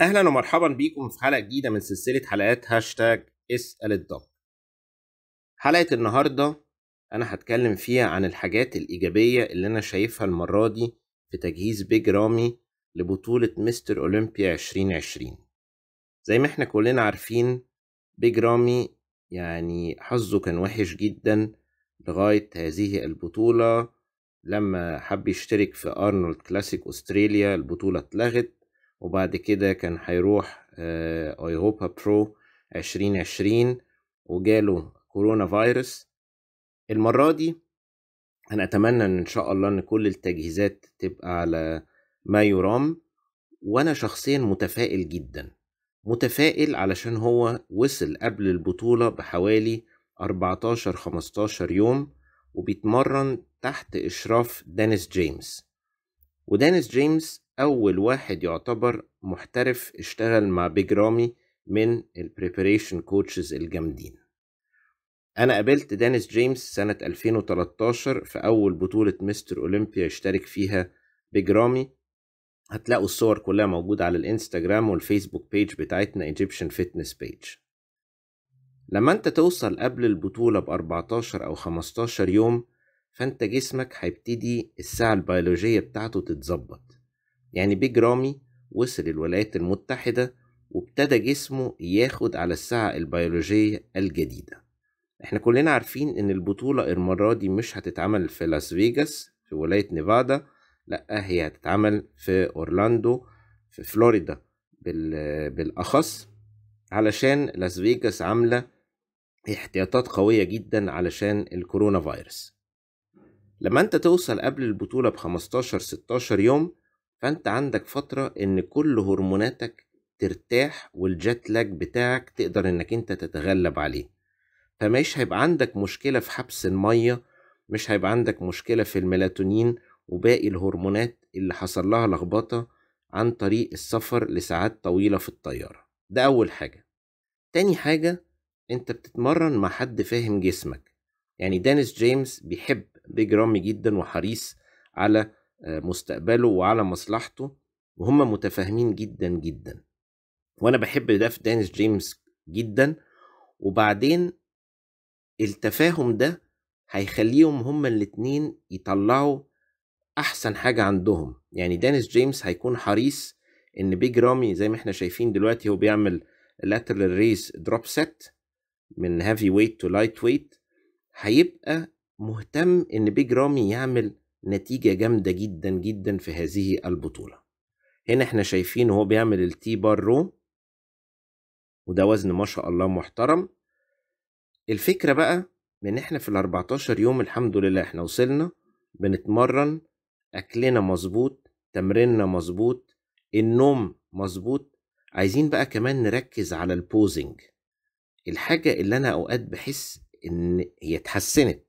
اهلا ومرحبا بيكم في حلقه جديده من سلسله حلقات هاشتاج اسال الدك حلقه النهارده انا هتكلم فيها عن الحاجات الايجابيه اللي انا شايفها المره دي في تجهيز بيج رامي لبطوله مستر اولمبيا 2020 زي ما احنا كلنا عارفين بيج رامي يعني حظه كان وحش جدا لغايه هذه البطوله لما حب يشترك في ارنولد كلاسيك استراليا البطوله اتلغت وبعد كده كان هيروح ايوروبا آه، برو 2020 وجاله كورونا فيروس المرة دي أنا أتمنى إن شاء الله إن كل التجهيزات تبقى على ما يرام وأنا شخصيا متفائل جدا متفائل علشان هو وصل قبل البطولة بحوالي 14-15 يوم وبيتمرن تحت إشراف دانيس جيمس ودانيس جيمس أول واحد يعتبر محترف اشتغل مع بيج رامي من البريبريشن كوتشز الجامدين أنا قابلت دانيس جيمس سنة 2013 في أول بطولة مستر أولمبيا اشترك فيها بيج رامي هتلاقوا الصور كلها موجودة على الانستجرام والفيسبوك بيج بتاعتنا Egyptian Fitness Page لما انت توصل قبل البطولة ب 14 أو 15 يوم فانت جسمك هيبتدي الساعة البيولوجية بتاعته تتظبط يعني بيج رامي وصل الولايات المتحدة وابتدى جسمه ياخد على الساعة البيولوجية الجديدة احنا كلنا عارفين ان البطولة المرة دي مش هتتعمل في لاس فيجاس في ولاية نيفادا لا هي هتتعمل في اورلاندو في فلوريدا بالاخص علشان لاس فيجاس عاملة احتياطات قوية جدا علشان الكورونا فيروس لما انت توصل قبل البطولة ب 15-16 يوم فانت عندك فتره ان كل هرموناتك ترتاح والجت لاج بتاعك تقدر انك انت تتغلب عليه فمش هيبقى عندك مشكله في حبس الميه مش هيبقى عندك مشكله في الميلاتونين وباقي الهرمونات اللي حصل لها لخبطه عن طريق السفر لساعات طويله في الطياره ده اول حاجه تاني حاجه انت بتتمرن مع حد فاهم جسمك يعني دانيس جيمس بيحب بيج رامي جدا وحريص على آه، مستقبله وعلى مصلحته وهم متفاهمين جدا جدا وانا بحب ده في دانيس جيمس جدا وبعدين التفاهم ده هيخليهم هما الاتنين يطلعوا احسن حاجة عندهم يعني دانيس جيمس هيكون حريص ان بيج رامي زي ما احنا شايفين دلوقتي هو بيعمل لاترال ريس دروب سيت من هافي ويت تو لايت ويت هيبقى مهتم ان بيج رامي يعمل نتيجة جامدة جدا جدا في هذه البطولة هنا احنا شايفين هو بيعمل التي بار رو وده وزن ما شاء الله محترم الفكرة بقى من احنا في الاربعتاشر يوم الحمد لله احنا وصلنا بنتمرن اكلنا مظبوط تمريننا مظبوط النوم مظبوط عايزين بقى كمان نركز على البوزنج الحاجة اللي انا اوقات بحس ان هي اتحسنت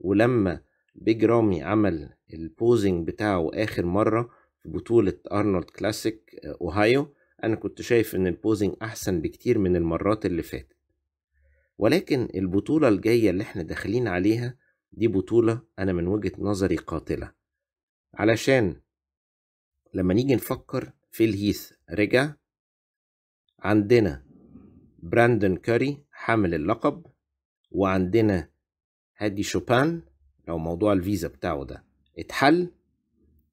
ولما بيج رامي عمل البوزنج بتاعه اخر مره في بطوله ارنولد كلاسيك اوهايو انا كنت شايف ان البوزنج احسن بكتير من المرات اللي فاتت ولكن البطوله الجايه اللي احنا داخلين عليها دي بطوله انا من وجهه نظري قاتله علشان لما نيجي نفكر في الهيث رجع عندنا براندون كاري حامل اللقب وعندنا هادي شوبان او موضوع الفيزا بتاعه ده اتحل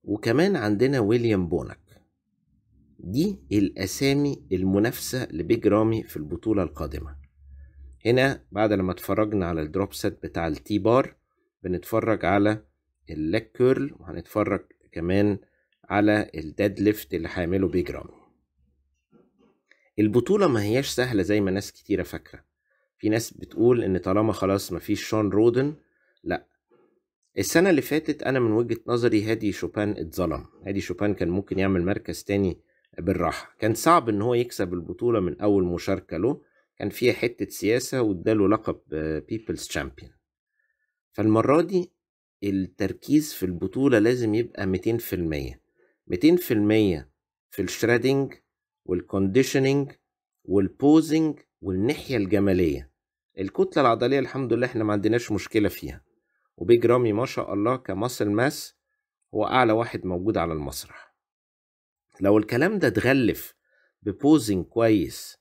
وكمان عندنا ويليام بونك دي الاسامي المنافسه لبيج رامي في البطوله القادمه هنا بعد لما اتفرجنا على الدروب سيت بتاع التي بار بنتفرج على اللاك كيرل وهنتفرج كمان على الديد ليفت اللي هيعمله بيج رامي البطوله ما هياش سهله زي ما ناس كتيره فاكره في ناس بتقول ان طالما خلاص مفيش شون رودن لا السنة اللي فاتت أنا من وجهة نظري هادي شوبان اتظلم هادي شوبان كان ممكن يعمل مركز تاني بالراحة كان صعب إن هو يكسب البطولة من أول مشاركة له كان فيها حتة سياسة واداله لقب بيبلز آه، تشامبيون فالمرة دي التركيز في البطولة لازم يبقى 200% المية في الشريدنج والكونديشننج والبوزنج والناحية الجمالية الكتلة العضلية الحمد لله احنا ما عندناش مشكلة فيها وبيج رامي ما شاء الله كمسل ماس هو أعلى واحد موجود على المسرح لو الكلام ده اتغلف ببوزنج كويس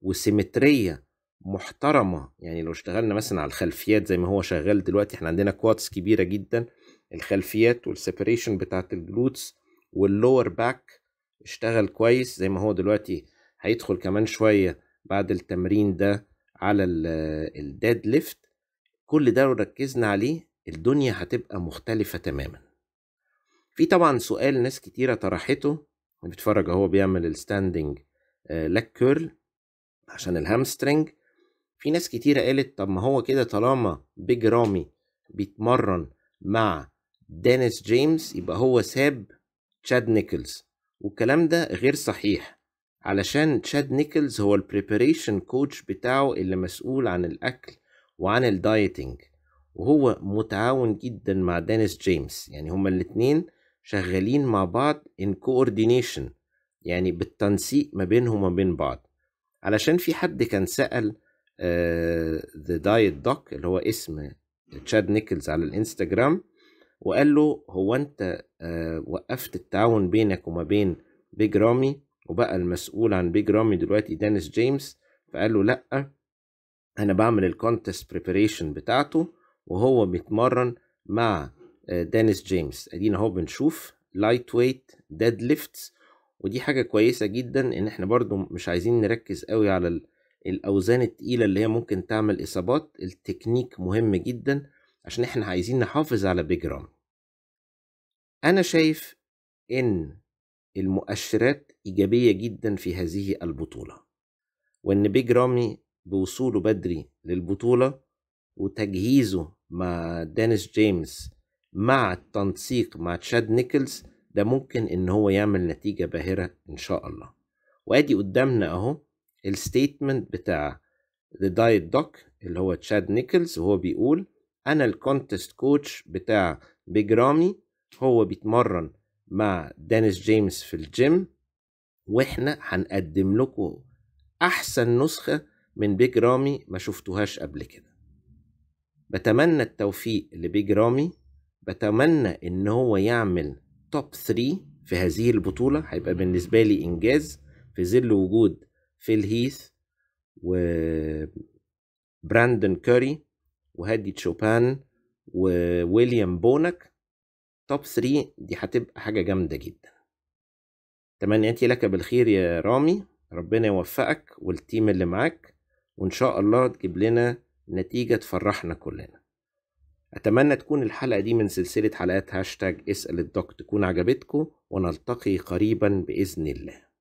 وسيمترية محترمة يعني لو اشتغلنا مثلا على الخلفيات زي ما هو شغال دلوقتي احنا عندنا كواتس كبيرة جدا الخلفيات والسيبريشن بتاعت الجلوتس واللور باك اشتغل كويس زي ما هو دلوقتي هيدخل كمان شوية بعد التمرين ده على الديد ليفت كل ده لو ركزنا عليه الدنيا هتبقى مختلفة تماما في طبعا سؤال ناس كتيرة طرحته بيتفرج هو بيعمل الستاندنج لك كيرل عشان الهامسترنج في ناس كتيرة قالت طب ما هو كده طالما بيج رامي بيتمرن مع دينيس جيمس يبقى هو ساب تشاد نيكلز والكلام ده غير صحيح علشان تشاد نيكلز هو البريباريشن كوتش بتاعه اللي مسؤول عن الأكل وعن الدايتنج وهو متعاون جدا مع دانيس جيمس يعني هما الاتنين شغالين مع بعض in coordination يعني بالتنسيق ما بينهم وما بين بعض علشان في حد كان سأل ذا دايت دوك اللي هو اسم تشاد نيكلز على الانستجرام وقال له هو انت uh, وقفت التعاون بينك وما بين بيج رامي وبقى المسؤول عن بيج رامي دلوقتي دانيس جيمس فقال له لا انا بعمل الكونتست بريباريشن بتاعته وهو بيتمرن مع آه، دانيس جيمس ادينا اهو بنشوف لايت ويت ديد ليفتس ودي حاجة كويسة جدا ان احنا برضو مش عايزين نركز قوي على الاوزان التقيلة اللي هي ممكن تعمل اصابات التكنيك مهم جدا عشان احنا عايزين نحافظ على بيج رام انا شايف ان المؤشرات ايجابية جدا في هذه البطولة وان بيج رامي بوصوله بدري للبطولة وتجهيزه مع دينيس جيمس مع التنسيق مع تشاد نيكلز ده ممكن ان هو يعمل نتيجة باهرة ان شاء الله وادي قدامنا اهو الستيتمنت بتاع ذا دايت دوك اللي هو تشاد نيكلز وهو بيقول انا الكونتست كوتش بتاع بيج رامي هو بيتمرن مع دينيس جيمس في الجيم واحنا هنقدم لكم احسن نسخه من بيج رامي ما شفتوهاش قبل كده بتمنى التوفيق لبيج رامي بتمنى ان هو يعمل توب 3 في هذه البطولة هيبقى بالنسبة لي انجاز في ظل وجود فيل هيث وبراندن كوري وهادي تشوبان وويليام بونك توب 3 دي هتبقى حاجة جامدة جدا تمنياتي لك بالخير يا رامي ربنا يوفقك والتيم اللي معاك وإن شاء الله تجيب لنا نتيجة تفرحنا كلنا أتمنى تكون الحلقة دي من سلسلة حلقات هاشتاج اسأل الدكتور تكون عجبتكم ونلتقي قريبا بإذن الله